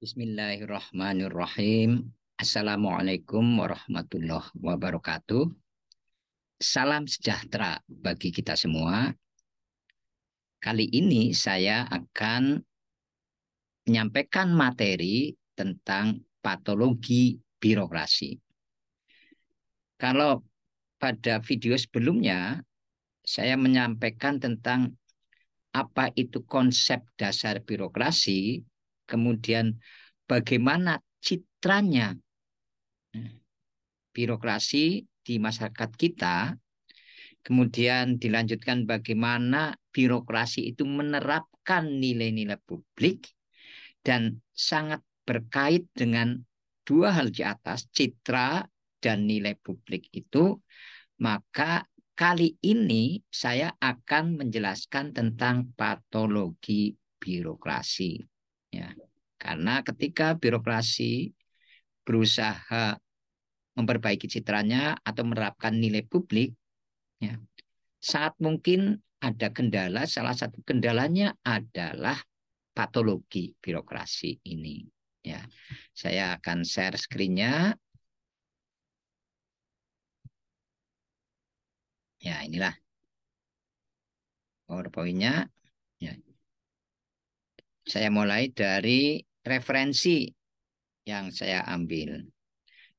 Bismillahirrahmanirrahim. Assalamualaikum warahmatullahi wabarakatuh. Salam sejahtera bagi kita semua. Kali ini saya akan menyampaikan materi tentang patologi birokrasi. Kalau pada video sebelumnya saya menyampaikan tentang apa itu konsep dasar birokrasi kemudian bagaimana citranya nah, birokrasi di masyarakat kita, kemudian dilanjutkan bagaimana birokrasi itu menerapkan nilai-nilai publik dan sangat berkait dengan dua hal di atas, citra dan nilai publik itu, maka kali ini saya akan menjelaskan tentang patologi birokrasi. Ya, karena ketika birokrasi berusaha memperbaiki citranya atau menerapkan nilai publik, ya, saat mungkin ada kendala, salah satu kendalanya adalah patologi birokrasi ini. Ya, saya akan share screennya. Ya, inilah PowerPoint-nya. Saya mulai dari referensi yang saya ambil.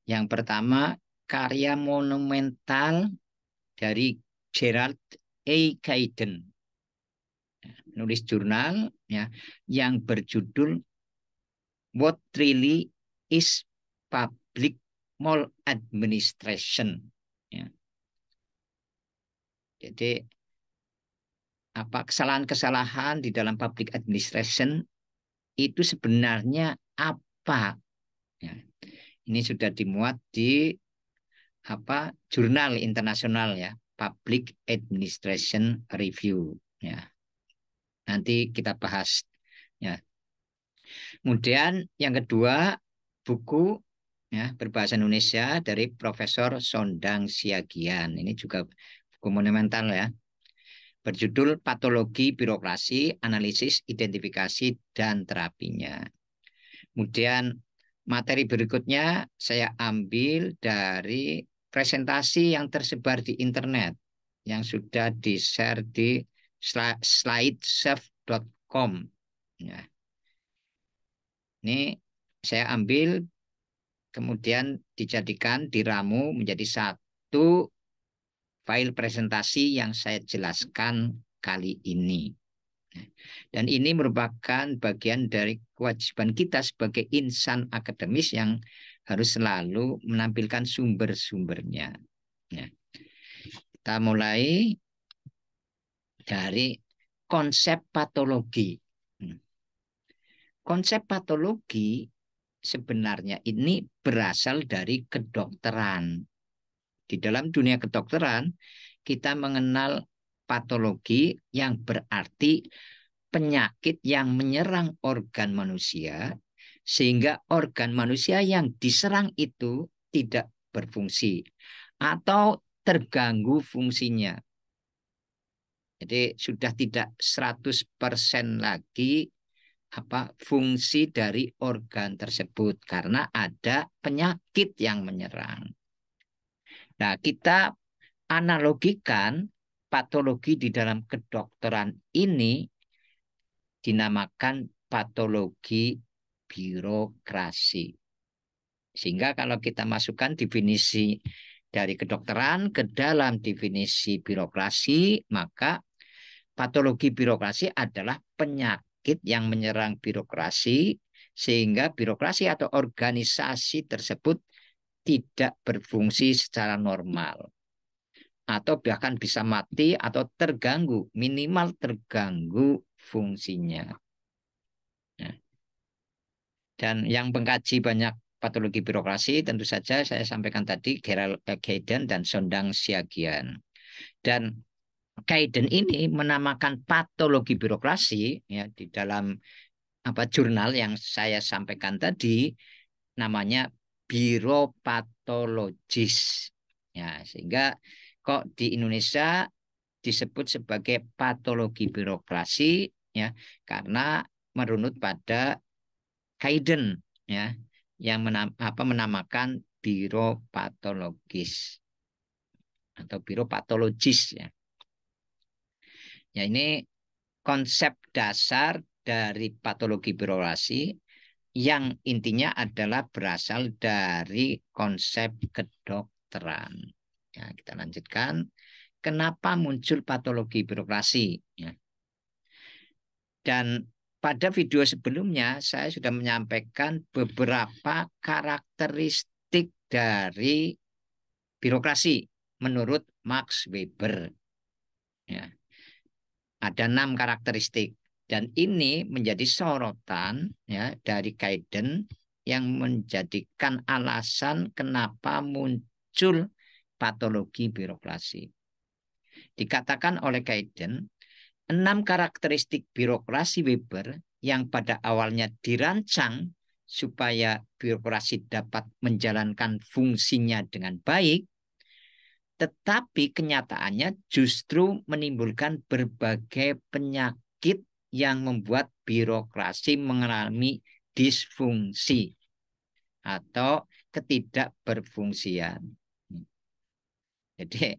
Yang pertama, karya monumental dari Gerald A. Kaiden. Nulis jurnal ya, yang berjudul What Really is Public Mall Administration. Ya. Jadi apa kesalahan-kesalahan di dalam public administration itu sebenarnya apa? Ya, ini sudah dimuat di apa jurnal internasional ya, Public Administration Review ya. Nanti kita bahas ya. Kemudian yang kedua buku ya berbahasa Indonesia dari Profesor Sondang Siagian. Ini juga buku monumental ya berjudul Patologi Birokrasi, Analisis, Identifikasi, dan Terapinya. Kemudian materi berikutnya saya ambil dari presentasi yang tersebar di internet yang sudah di-share di slidesave.com. Ya. Ini saya ambil kemudian dijadikan diramu menjadi satu file presentasi yang saya jelaskan kali ini. Dan ini merupakan bagian dari kewajiban kita sebagai insan akademis yang harus selalu menampilkan sumber-sumbernya. Ya. kita mulai dari konsep patologi. Konsep patologi sebenarnya ini berasal dari kedokteran. Di dalam dunia kedokteran, kita mengenal patologi yang berarti penyakit yang menyerang organ manusia sehingga organ manusia yang diserang itu tidak berfungsi atau terganggu fungsinya. Jadi sudah tidak 100% lagi apa fungsi dari organ tersebut karena ada penyakit yang menyerang. Nah, kita analogikan patologi di dalam kedokteran ini dinamakan patologi birokrasi. Sehingga kalau kita masukkan definisi dari kedokteran ke dalam definisi birokrasi, maka patologi birokrasi adalah penyakit yang menyerang birokrasi sehingga birokrasi atau organisasi tersebut tidak berfungsi secara normal atau bahkan bisa mati atau terganggu minimal terganggu fungsinya ya. dan yang mengkaji banyak patologi birokrasi tentu saja saya sampaikan tadi Gerald Kaiden dan Sondang Siagian dan Kaiden ini menamakan patologi birokrasi ya di dalam apa jurnal yang saya sampaikan tadi namanya biropatologis. Ya, sehingga kok di Indonesia disebut sebagai patologi birokrasi ya karena merunut pada Haydn ya yang menam, apa menamakan biropatologis atau biropatologis ya. Ya ini konsep dasar dari patologi birokrasi yang intinya adalah berasal dari konsep kedokteran. Ya, kita lanjutkan. Kenapa muncul patologi birokrasi? Ya. Dan pada video sebelumnya saya sudah menyampaikan beberapa karakteristik dari birokrasi menurut Max Weber. Ya. Ada enam karakteristik. Dan ini menjadi sorotan ya dari Kaiden yang menjadikan alasan kenapa muncul patologi birokrasi. Dikatakan oleh Kaiden, enam karakteristik birokrasi Weber yang pada awalnya dirancang supaya birokrasi dapat menjalankan fungsinya dengan baik, tetapi kenyataannya justru menimbulkan berbagai penyakit yang membuat birokrasi mengalami disfungsi atau ketidakberfungsian. Jadi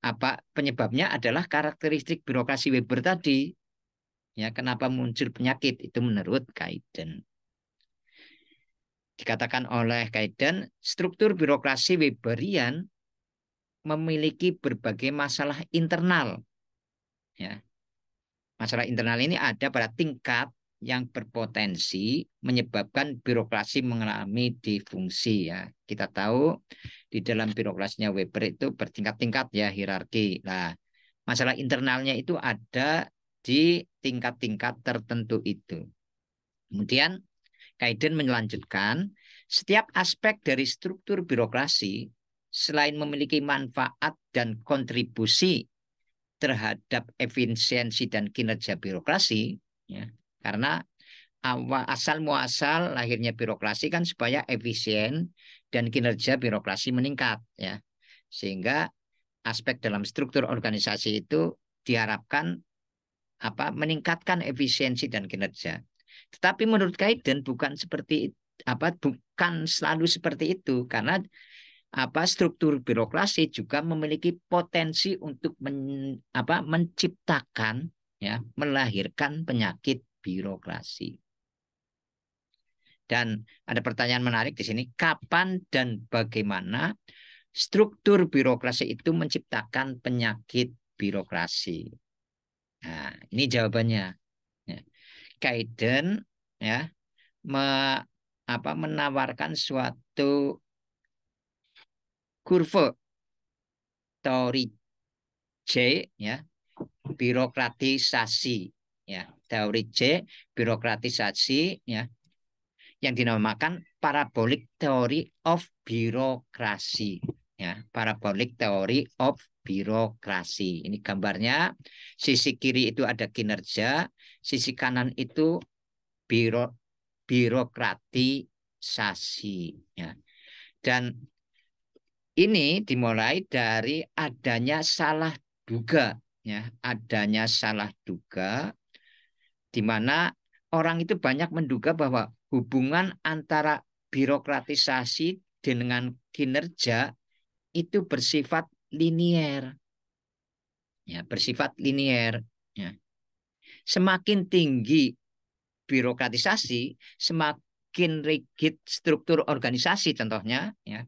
apa penyebabnya adalah karakteristik birokrasi Weber tadi. Ya, kenapa muncul penyakit itu menurut Kaiden. Dikatakan oleh Kaiden, struktur birokrasi Weberian memiliki berbagai masalah internal. Ya, masalah internal ini ada pada tingkat yang berpotensi menyebabkan birokrasi mengalami difungsi ya. Kita tahu di dalam birokrasinya Weber itu bertingkat-tingkat ya hierarki. Nah, masalah internalnya itu ada di tingkat-tingkat tertentu itu. Kemudian Kaiden melanjutkan, setiap aspek dari struktur birokrasi selain memiliki manfaat dan kontribusi terhadap efisiensi dan kinerja birokrasi ya karena awal asal muasal lahirnya birokrasi kan supaya efisien dan kinerja birokrasi meningkat ya sehingga aspek dalam struktur organisasi itu diharapkan apa meningkatkan efisiensi dan kinerja tetapi menurut Kaiden bukan seperti apa bukan selalu seperti itu karena apa struktur birokrasi juga memiliki potensi untuk men, apa menciptakan ya melahirkan penyakit birokrasi. Dan ada pertanyaan menarik di sini, kapan dan bagaimana struktur birokrasi itu menciptakan penyakit birokrasi? Nah, ini jawabannya. Ya. Kaiden ya me, apa menawarkan suatu kurve teori C ya birokratisasi ya teori C birokratisasi ya yang dinamakan parabolik teori of birokrasi ya parabolik teori of birokrasi ini gambarnya sisi kiri itu ada kinerja sisi kanan itu biro birokratisasi ya dan ini dimulai dari adanya salah duga, ya, adanya salah duga, di mana orang itu banyak menduga bahwa hubungan antara birokratisasi dengan kinerja itu bersifat linier, ya, bersifat linier. Ya. Semakin tinggi birokratisasi, semakin rigid struktur organisasi contohnya, ya,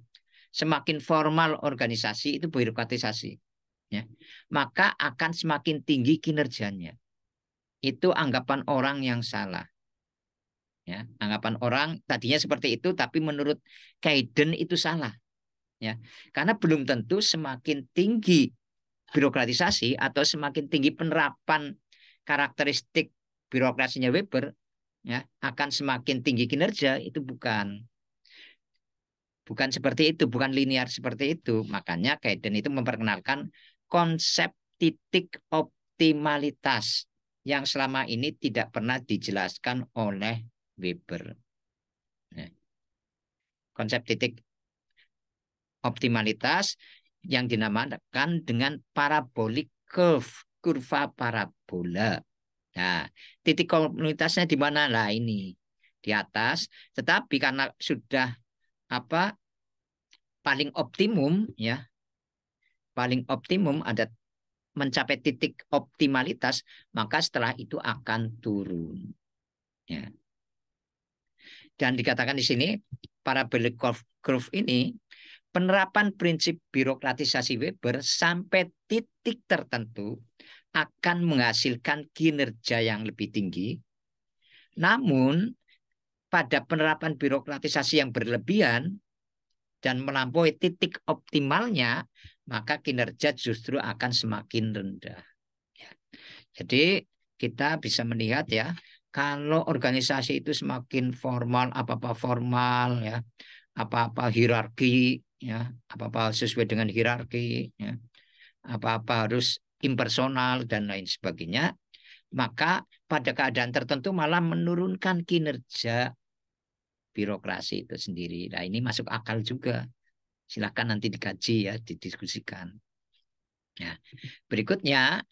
semakin formal organisasi itu birokratisasi ya maka akan semakin tinggi kinerjanya itu anggapan orang yang salah ya anggapan orang tadinya seperti itu tapi menurut Kaiden itu salah ya karena belum tentu semakin tinggi birokratisasi atau semakin tinggi penerapan karakteristik birokrasinya Weber ya akan semakin tinggi kinerja itu bukan bukan seperti itu, bukan linear seperti itu. Makanya Kaiden itu memperkenalkan konsep titik optimalitas yang selama ini tidak pernah dijelaskan oleh Weber. Nah, konsep titik optimalitas yang dinamakan dengan parabolic curve, kurva parabola. Nah, titik komunitasnya di mana? Lah ini di atas. Tetapi karena sudah apa paling optimum ya paling optimum ada mencapai titik optimalitas maka setelah itu akan turun ya dan dikatakan di sini para beli curve, ini penerapan prinsip birokratisasi Weber sampai titik tertentu akan menghasilkan kinerja yang lebih tinggi namun pada penerapan birokratisasi yang berlebihan dan melampaui titik optimalnya, maka kinerja justru akan semakin rendah. Ya. Jadi kita bisa melihat ya, kalau organisasi itu semakin formal, apa-apa formal ya, apa-apa hierarki ya, apa-apa sesuai dengan hierarki ya, apa-apa harus impersonal dan lain sebagainya, maka pada keadaan tertentu malah menurunkan kinerja birokrasi itu sendiri. Nah ini masuk akal juga. Silakan nanti dikaji ya, didiskusikan. Ya. Berikutnya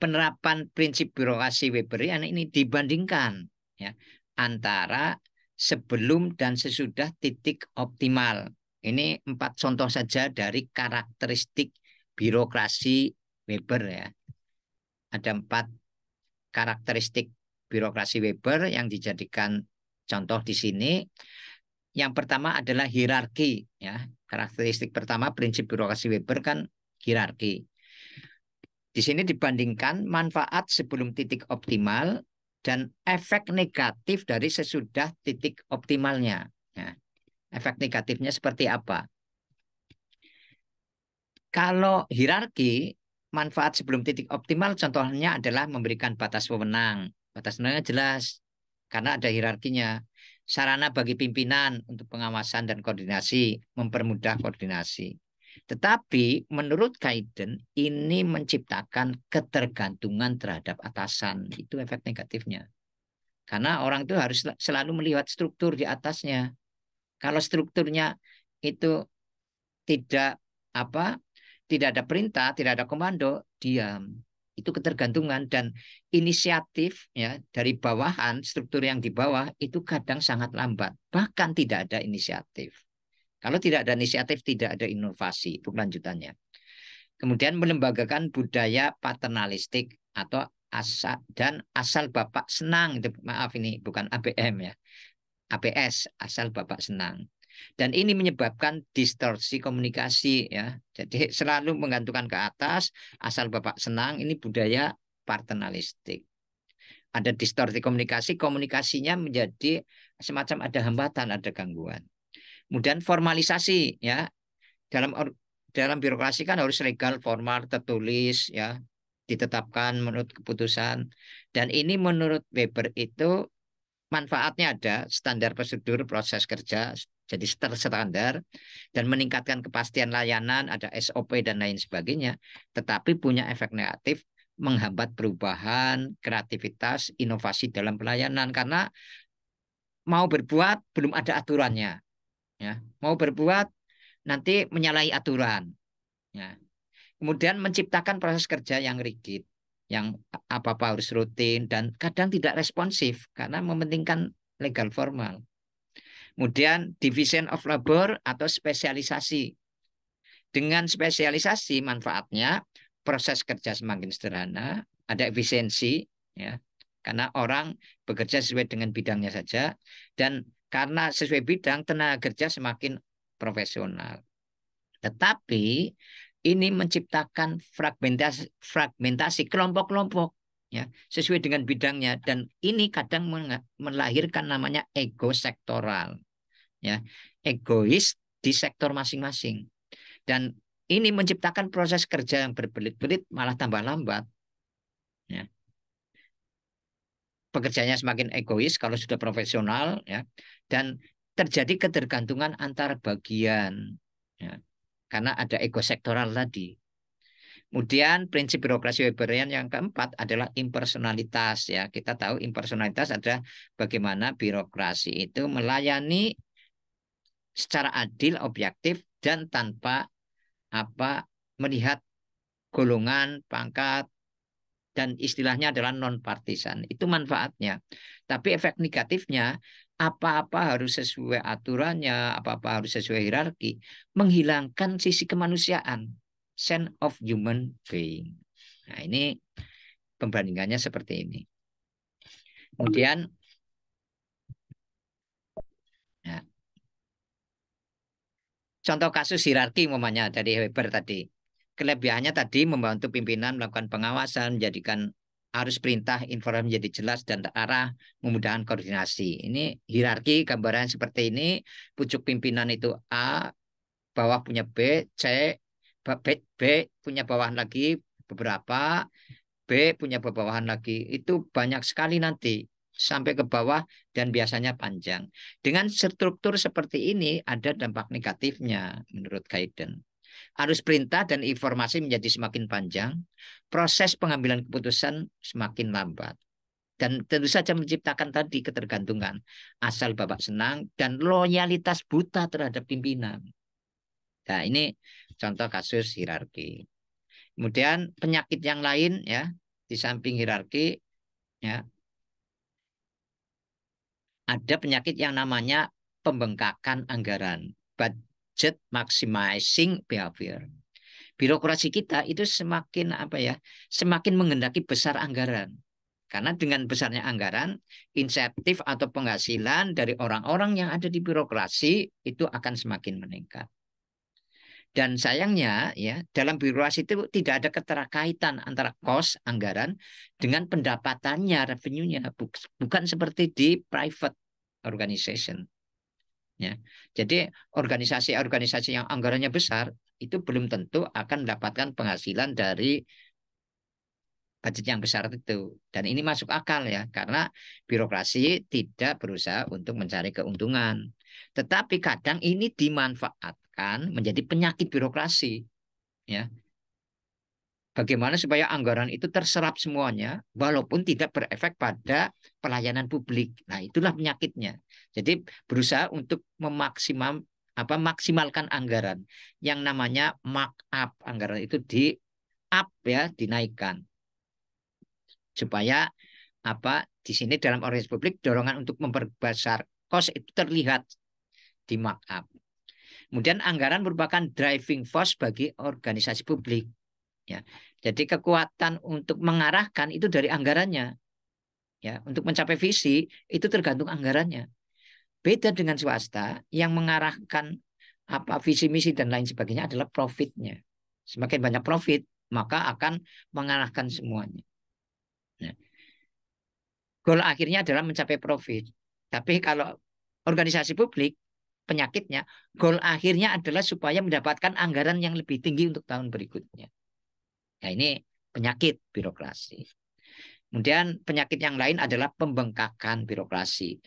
penerapan prinsip birokrasi Weberian ini dibandingkan ya antara sebelum dan sesudah titik optimal. Ini empat contoh saja dari karakteristik birokrasi Weber ya. Ada empat karakteristik birokrasi Weber yang dijadikan Contoh di sini yang pertama adalah hierarki ya. Karakteristik pertama prinsip birokrasi Weber kan hierarki. Di sini dibandingkan manfaat sebelum titik optimal dan efek negatif dari sesudah titik optimalnya. Ya. Efek negatifnya seperti apa? Kalau hierarki, manfaat sebelum titik optimal contohnya adalah memberikan batas wewenang. Batas wewenangnya jelas karena ada hierarkinya. Sarana bagi pimpinan untuk pengawasan dan koordinasi, mempermudah koordinasi. Tetapi menurut Kaiden ini menciptakan ketergantungan terhadap atasan. Itu efek negatifnya. Karena orang itu harus selalu melihat struktur di atasnya. Kalau strukturnya itu tidak apa tidak ada perintah, tidak ada komando, diam itu ketergantungan dan inisiatif ya dari bawahan struktur yang di bawah itu kadang sangat lambat bahkan tidak ada inisiatif kalau tidak ada inisiatif tidak ada inovasi itu lanjutannya kemudian melembagakan budaya paternalistik atau asal dan asal bapak senang maaf ini bukan ABM ya ABS asal bapak senang dan ini menyebabkan distorsi komunikasi ya. Jadi selalu menggantungkan ke atas, asal Bapak senang, ini budaya paternalistik. Ada distorsi komunikasi, komunikasinya menjadi semacam ada hambatan, ada gangguan. Kemudian formalisasi ya. Dalam dalam birokrasi kan harus legal, formal, tertulis ya, ditetapkan menurut keputusan. Dan ini menurut Weber itu manfaatnya ada standar prosedur proses kerja jadi terstandar dan meningkatkan kepastian layanan ada SOP dan lain sebagainya tetapi punya efek negatif menghambat perubahan kreativitas inovasi dalam pelayanan karena mau berbuat belum ada aturannya ya mau berbuat nanti menyalahi aturan ya kemudian menciptakan proses kerja yang rigid yang apa-apa harus rutin dan kadang tidak responsif karena mementingkan legal formal. Kemudian division of labor atau spesialisasi. Dengan spesialisasi manfaatnya proses kerja semakin sederhana, ada efisiensi ya. Karena orang bekerja sesuai dengan bidangnya saja dan karena sesuai bidang tenaga kerja semakin profesional. Tetapi ini menciptakan fragmentasi fragmentasi kelompok-kelompok ya sesuai dengan bidangnya dan ini kadang melahirkan namanya ego sektoral ya egois di sektor masing-masing dan ini menciptakan proses kerja yang berbelit-belit malah tambah lambat ya pekerjanya semakin egois kalau sudah profesional ya dan terjadi ketergantungan antar bagian ya karena ada ego sektoral tadi. Kemudian prinsip birokrasi Weberian yang keempat adalah impersonalitas ya. Kita tahu impersonalitas adalah bagaimana birokrasi itu melayani secara adil, objektif dan tanpa apa melihat golongan, pangkat dan istilahnya adalah non partisan. Itu manfaatnya. Tapi efek negatifnya apa-apa harus sesuai aturannya, apa-apa harus sesuai hierarki, menghilangkan sisi kemanusiaan, sense of human being. Nah, ini pembandingannya seperti ini. Kemudian ya. contoh kasus hierarki umpamanya dari Weber tadi. Kelebihannya tadi membantu pimpinan melakukan pengawasan, menjadikan arus perintah informasi menjadi jelas dan terarah, memudahkan koordinasi. Ini hierarki gambaran seperti ini, pucuk pimpinan itu A, bawah punya B, C, B, B punya bawahan lagi beberapa, B punya bawahan lagi. Itu banyak sekali nanti sampai ke bawah dan biasanya panjang. Dengan struktur seperti ini ada dampak negatifnya menurut Kaiden. Arus perintah dan informasi menjadi semakin panjang, proses pengambilan keputusan semakin lambat. Dan tentu saja menciptakan tadi ketergantungan, asal bapak senang, dan loyalitas buta terhadap pimpinan. Nah ini contoh kasus hierarki. Kemudian penyakit yang lain ya di samping hierarki ya ada penyakit yang namanya pembengkakan anggaran, budget maximizing behavior. Birokrasi kita itu semakin apa ya, semakin mengendaki besar anggaran. Karena dengan besarnya anggaran, insentif atau penghasilan dari orang-orang yang ada di birokrasi itu akan semakin meningkat. Dan sayangnya ya, dalam birokrasi itu tidak ada keterkaitan antara kos anggaran dengan pendapatannya, revenue-nya, bukan seperti di private organization. Ya. Jadi organisasi-organisasi yang anggarannya besar itu belum tentu akan mendapatkan penghasilan dari budget yang besar itu. Dan ini masuk akal ya, karena birokrasi tidak berusaha untuk mencari keuntungan. Tetapi kadang ini dimanfaatkan menjadi penyakit birokrasi. Ya, bagaimana supaya anggaran itu terserap semuanya walaupun tidak berefek pada pelayanan publik. Nah, itulah penyakitnya. Jadi berusaha untuk memaksimalkan apa maksimalkan anggaran yang namanya mark up anggaran itu di up ya dinaikkan supaya apa di sini dalam organisasi publik dorongan untuk memperbesar cost itu terlihat di mark up. Kemudian anggaran merupakan driving force bagi organisasi publik. Ya. Jadi kekuatan untuk mengarahkan itu dari anggarannya. Ya, untuk mencapai visi itu tergantung anggarannya. Beda dengan swasta yang mengarahkan apa visi misi dan lain sebagainya adalah profitnya. Semakin banyak profit, maka akan mengarahkan semuanya. Nah, goal akhirnya adalah mencapai profit. Tapi kalau organisasi publik penyakitnya, goal akhirnya adalah supaya mendapatkan anggaran yang lebih tinggi untuk tahun berikutnya. Ya ini penyakit birokrasi. Kemudian penyakit yang lain adalah pembengkakan birokrasi.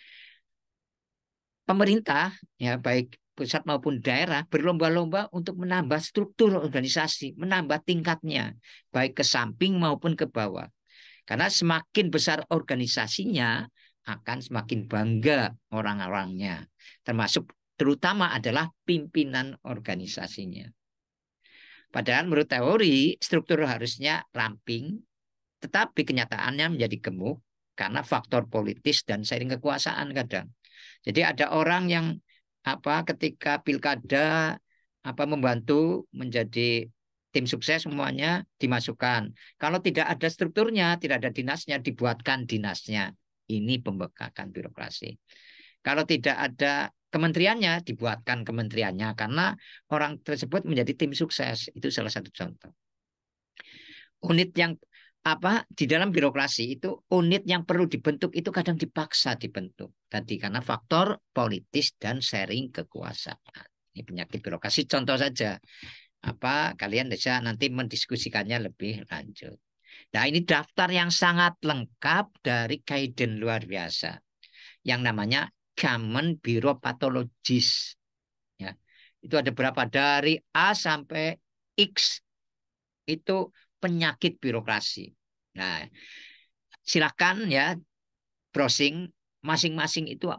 Pemerintah ya baik pusat maupun daerah berlomba-lomba untuk menambah struktur organisasi, menambah tingkatnya baik ke samping maupun ke bawah. Karena semakin besar organisasinya akan semakin bangga orang-orangnya, termasuk terutama adalah pimpinan organisasinya. Padahal menurut teori struktur harusnya ramping, tetapi kenyataannya menjadi gemuk karena faktor politis dan sering kekuasaan kadang. Jadi ada orang yang apa ketika pilkada apa membantu menjadi tim sukses semuanya dimasukkan. Kalau tidak ada strukturnya, tidak ada dinasnya, dibuatkan dinasnya. Ini pembekakan birokrasi. Kalau tidak ada kementeriannya, dibuatkan kementeriannya karena orang tersebut menjadi tim sukses. Itu salah satu contoh. Unit yang apa di dalam birokrasi itu unit yang perlu dibentuk itu kadang dipaksa dibentuk tadi karena faktor politis dan sharing kekuasaan. Ini penyakit birokrasi contoh saja. Apa kalian bisa nanti mendiskusikannya lebih lanjut. Nah, ini daftar yang sangat lengkap dari Kaiden luar biasa yang namanya ligamen biropatologis. Ya. Itu ada berapa dari A sampai X itu penyakit birokrasi. Nah, silakan ya browsing masing-masing itu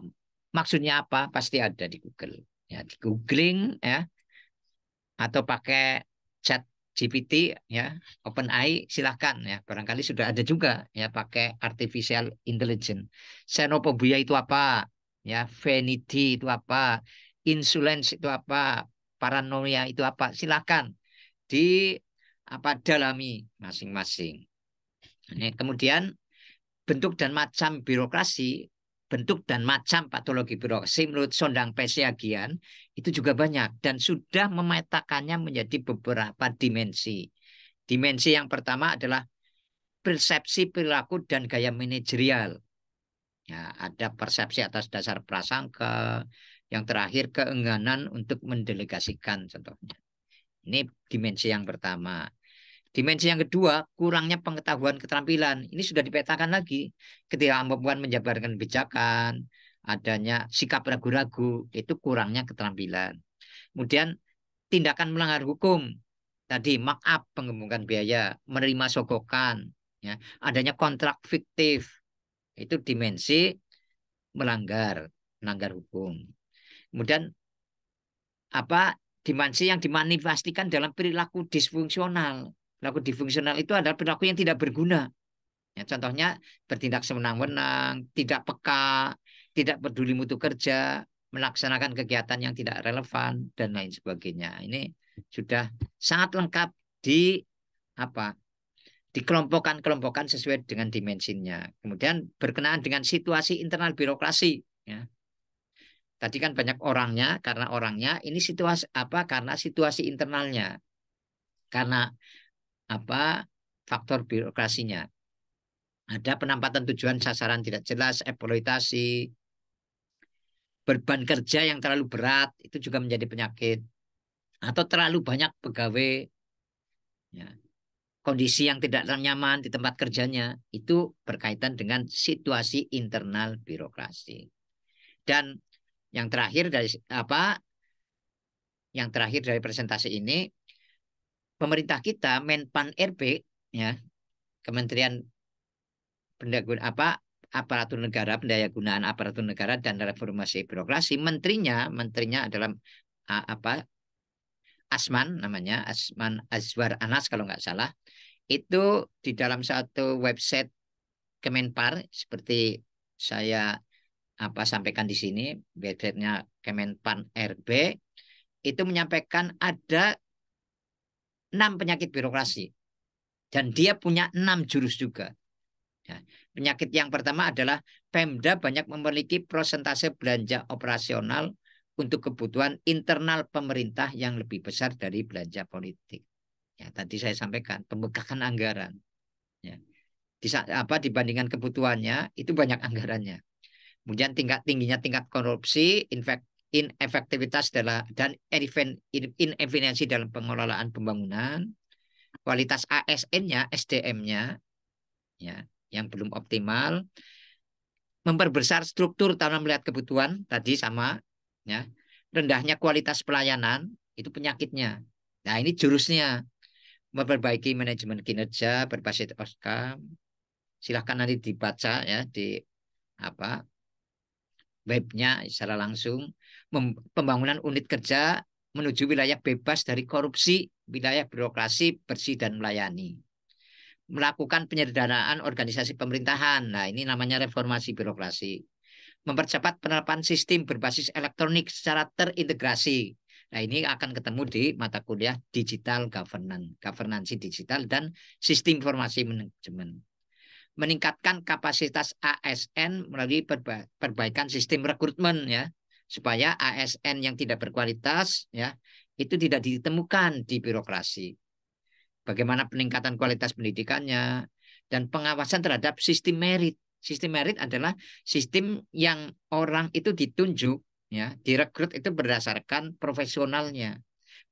maksudnya apa pasti ada di Google. Ya, di googling ya atau pakai chat GPT ya AI silakan ya barangkali sudah ada juga ya pakai artificial intelligence xenophobia itu apa ya vanity itu apa insolence itu apa paranoia itu apa silakan di apa dalami masing-masing kemudian bentuk dan macam birokrasi bentuk dan macam patologi birokrasi menurut Sondang Pesiagian itu juga banyak dan sudah memetakannya menjadi beberapa dimensi. Dimensi yang pertama adalah persepsi perilaku dan gaya manajerial. Ya, ada persepsi atas dasar prasangka. Yang terakhir keengganan untuk mendelegasikan contohnya. Ini dimensi yang pertama. Dimensi yang kedua, kurangnya pengetahuan keterampilan. Ini sudah dipetakan lagi ketika Ampuan menjabarkan kebijakan, adanya sikap ragu-ragu, itu kurangnya keterampilan. Kemudian tindakan melanggar hukum, tadi maaf pengembangan biaya, menerima sogokan, ya, adanya kontrak fiktif, itu dimensi melanggar, melanggar hukum. Kemudian apa dimensi yang dimanifestasikan dalam perilaku disfungsional. Perilaku disfungsional itu adalah perilaku yang tidak berguna. Ya, contohnya bertindak semenang-menang, tidak peka, tidak peduli mutu kerja, melaksanakan kegiatan yang tidak relevan dan lain sebagainya. Ini sudah sangat lengkap di apa dikelompokkan-kelompokkan sesuai dengan dimensinya. Kemudian berkenaan dengan situasi internal birokrasi. Ya. Tadi kan banyak orangnya karena orangnya ini situasi apa karena situasi internalnya karena apa faktor birokrasinya. Ada penampatan tujuan sasaran tidak jelas, eksploitasi, beban kerja yang terlalu berat itu juga menjadi penyakit atau terlalu banyak pegawai. Ya kondisi yang tidak nyaman di tempat kerjanya itu berkaitan dengan situasi internal birokrasi. Dan yang terakhir dari apa? Yang terakhir dari presentasi ini pemerintah kita Menpan RB ya, Kementerian Pendagun apa aparatur negara, pendaya gunaan aparatur negara dan reformasi birokrasi, menterinya, menterinya adalah apa Asman namanya Asman Azwar Anas kalau nggak salah itu di dalam satu website Kemenpar seperti saya apa sampaikan di sini websitenya Kemenpan RB itu menyampaikan ada enam penyakit birokrasi dan dia punya enam jurus juga. Ya, penyakit yang pertama adalah Pemda banyak memiliki prosentase belanja operasional untuk kebutuhan internal pemerintah yang lebih besar dari belanja politik. Ya, tadi saya sampaikan pembekakan anggaran. Ya. Di, apa dibandingkan kebutuhannya itu banyak anggarannya. Kemudian tingkat tingginya tingkat korupsi, infek, inefektivitas dalam dan inefisiensi dalam pengelolaan pembangunan, kualitas ASN-nya, SDM-nya, ya, yang belum optimal, memperbesar struktur tanpa melihat kebutuhan tadi sama ya rendahnya kualitas pelayanan itu penyakitnya nah ini jurusnya memperbaiki manajemen kinerja berbasis outcome silahkan nanti dibaca ya di apa webnya secara langsung pembangunan unit kerja menuju wilayah bebas dari korupsi wilayah birokrasi bersih dan melayani melakukan penyederhanaan organisasi pemerintahan nah ini namanya reformasi birokrasi mempercepat penerapan sistem berbasis elektronik secara terintegrasi. Nah, ini akan ketemu di mata kuliah digital governance, governance digital dan sistem informasi manajemen. Meningkatkan kapasitas ASN melalui perba perbaikan sistem rekrutmen ya, supaya ASN yang tidak berkualitas ya, itu tidak ditemukan di birokrasi. Bagaimana peningkatan kualitas pendidikannya dan pengawasan terhadap sistem merit Sistem merit adalah sistem yang orang itu ditunjuk ya, direkrut itu berdasarkan profesionalnya,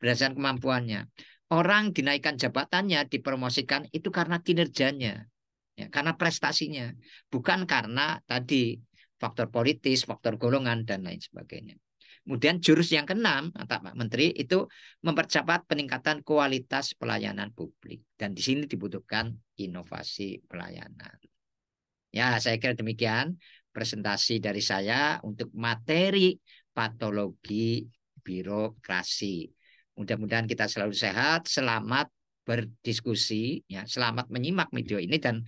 berdasarkan kemampuannya. Orang dinaikkan jabatannya, dipromosikan itu karena kinerjanya, ya, karena prestasinya, bukan karena tadi faktor politis, faktor golongan dan lain sebagainya. Kemudian jurus yang keenam, Pak Menteri, itu mempercepat peningkatan kualitas pelayanan publik. Dan di sini dibutuhkan inovasi pelayanan. Ya, saya kira demikian presentasi dari saya untuk materi patologi birokrasi. Mudah-mudahan kita selalu sehat, selamat berdiskusi, ya, selamat menyimak video ini dan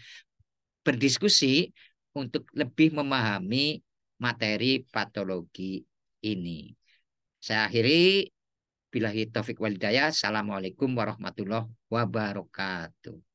berdiskusi untuk lebih memahami materi patologi ini. Saya akhiri Bilahi Taufik Walidaya. Assalamualaikum warahmatullahi wabarakatuh.